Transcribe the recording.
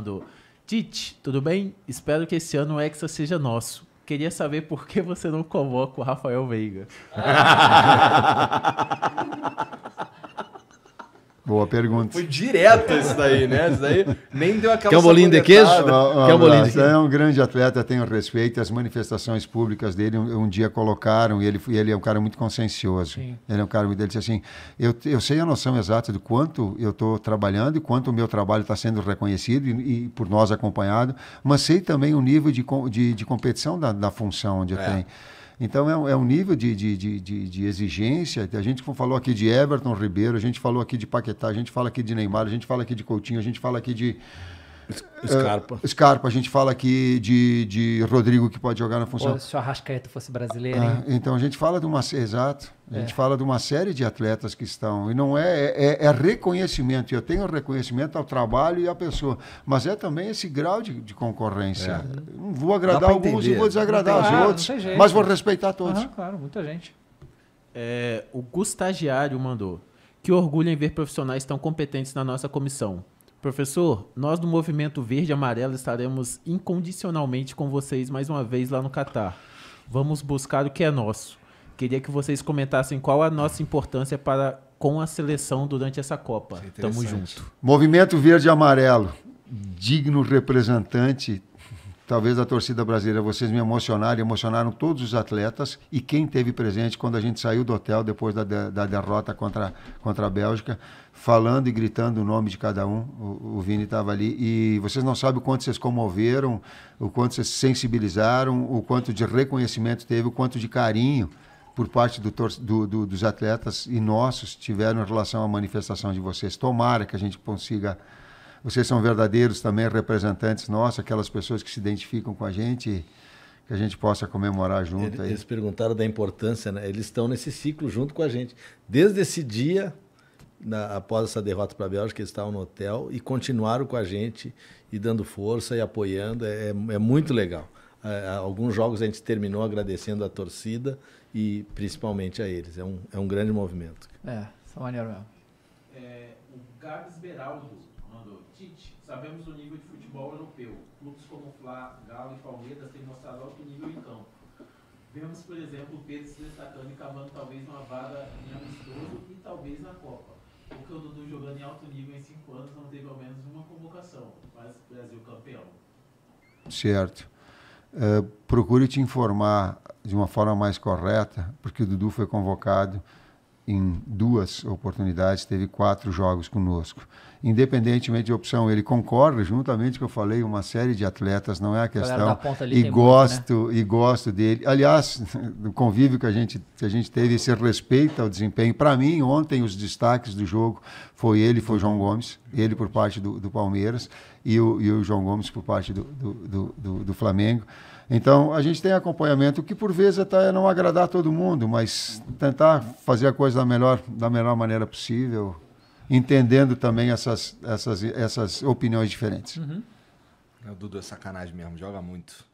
Mandou. Tite, tudo bem? Espero que esse ano o Hexa seja nosso. Queria saber por que você não convoca o Rafael Veiga. Boa pergunta. Foi direto isso daí, né? Isso daí nem deu aquela. Quer um bolinho de queijo? Ah, Quer um bolinho de queijo? É um grande atleta, tenho respeito. As manifestações públicas dele um, um dia colocaram, e ele, ele é um cara muito consciencioso. Sim. Ele é um cara muito. Ele disse assim: eu, eu sei a noção exata de quanto eu estou trabalhando e quanto o meu trabalho está sendo reconhecido e, e, por nós acompanhado, mas sei também o nível de, de, de competição da, da função onde é. eu tenho. Então é, é um nível de, de, de, de, exigência. A gente falou aqui de Everton Ribeiro, a gente falou aqui de Paquetá, a gente fala aqui de Neymar, a gente fala aqui de Coutinho, a gente fala aqui de Scarpa. Uh, eh, Scarpa, a gente fala aqui de, de Rodrigo que pode jogar na função. Pô, se o Arrascaeta fosse brasileiro, ah, Então a gente fala de uma. Exato. A gente é. fala de uma série de atletas que estão. E não é, é, é, é reconhecimento. Eu tenho reconhecimento ao trabalho e à pessoa. Mas é também esse grau de, de concorrência. É. Não vou agradar alguns e vou desagradar os outros. Ah, jeito, mas vou respeitar todos. Uhum, claro, muita gente. É, o Gustagiário mandou. Que orgulho em ver profissionais tão competentes na nossa comissão. Professor, nós do Movimento Verde e Amarelo estaremos incondicionalmente com vocês mais uma vez lá no Catar. Vamos buscar o que é nosso. Queria que vocês comentassem qual a nossa importância para com a seleção durante essa Copa. É Tamo junto. Movimento Verde e Amarelo, digno representante talvez a torcida brasileira, vocês me emocionaram, emocionaram todos os atletas e quem teve presente quando a gente saiu do hotel depois da, de, da derrota contra, contra a Bélgica, falando e gritando o nome de cada um. O, o Vini estava ali e vocês não sabem o quanto vocês comoveram, o quanto vocês sensibilizaram, o quanto de reconhecimento teve, o quanto de carinho por parte do, do, do, dos atletas e nossos tiveram em relação à manifestação de vocês. Tomara que a gente consiga vocês são verdadeiros também representantes nossos, aquelas pessoas que se identificam com a gente, que a gente possa comemorar junto. Eles, aí. eles perguntaram da importância, né? eles estão nesse ciclo junto com a gente. Desde esse dia, na, após essa derrota para a Bélgica, eles estavam no hotel e continuaram com a gente e dando força e apoiando. É, é, é muito legal. É, é, alguns jogos a gente terminou agradecendo a torcida e principalmente a eles. É um, é um grande movimento. É, são maneiro mesmo. É, o Gabs Beraldo mandou. Tite, sabemos o nível de futebol europeu. Clubes como Flá, Galo e Palmeiras têm mostrado alto nível em campo. Vemos, por exemplo, o Pedro se destacando e cavando talvez uma vaga em amistoso e talvez na Copa. Porque o Dudu jogando em alto nível em cinco anos não teve ao menos uma convocação, mas Brasil campeão. Certo. Uh, procure te informar de uma forma mais correta, porque o Dudu foi convocado em duas oportunidades, teve quatro jogos conosco. Independentemente de opção, ele concorda, juntamente que eu falei, uma série de atletas, não é a questão. e gosto, muito, né? e gosto dele. Aliás, do convívio que a gente, que a gente teve, esse respeito ao desempenho. Para mim, ontem os destaques do jogo foi ele, foi João Gomes, ele por parte do, do Palmeiras e o, e o João Gomes por parte do, do, do, do Flamengo. Então, a gente tem acompanhamento que, por vezes, até é não agradar todo mundo, mas tentar fazer a coisa da melhor, da melhor maneira possível, entendendo também essas, essas, essas opiniões diferentes. Uhum. É, o Dudu é sacanagem mesmo, joga muito.